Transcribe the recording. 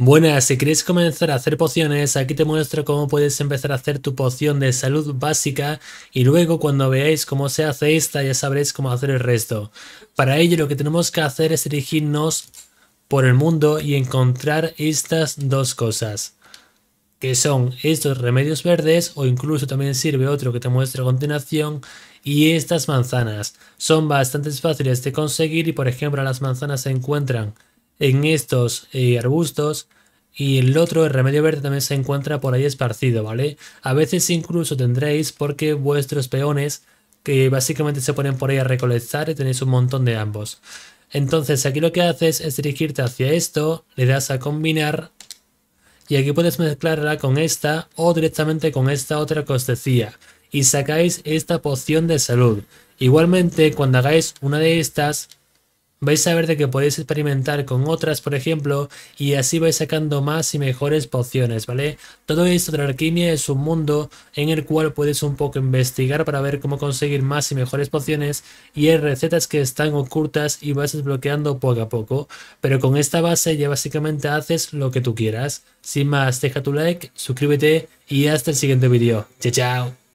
Buenas, si queréis comenzar a hacer pociones, aquí te muestro cómo puedes empezar a hacer tu poción de salud básica y luego cuando veáis cómo se hace esta ya sabréis cómo hacer el resto. Para ello lo que tenemos que hacer es dirigirnos por el mundo y encontrar estas dos cosas, que son estos remedios verdes o incluso también sirve otro que te muestro a continuación y estas manzanas. Son bastante fáciles de conseguir y por ejemplo las manzanas se encuentran en estos eh, arbustos y el otro, el remedio verde, también se encuentra por ahí esparcido, ¿vale? A veces incluso tendréis porque vuestros peones que básicamente se ponen por ahí a recolectar y tenéis un montón de ambos. Entonces aquí lo que haces es dirigirte hacia esto, le das a combinar y aquí puedes mezclarla con esta o directamente con esta otra costecilla y sacáis esta poción de salud. Igualmente cuando hagáis una de estas vais a ver de que podéis experimentar con otras, por ejemplo, y así vais sacando más y mejores pociones, ¿vale? Todo esto de la alquimia es un mundo en el cual puedes un poco investigar para ver cómo conseguir más y mejores pociones y hay recetas que están ocultas y vas desbloqueando poco a poco, pero con esta base ya básicamente haces lo que tú quieras. Sin más, deja tu like, suscríbete y hasta el siguiente vídeo. Chao, chao.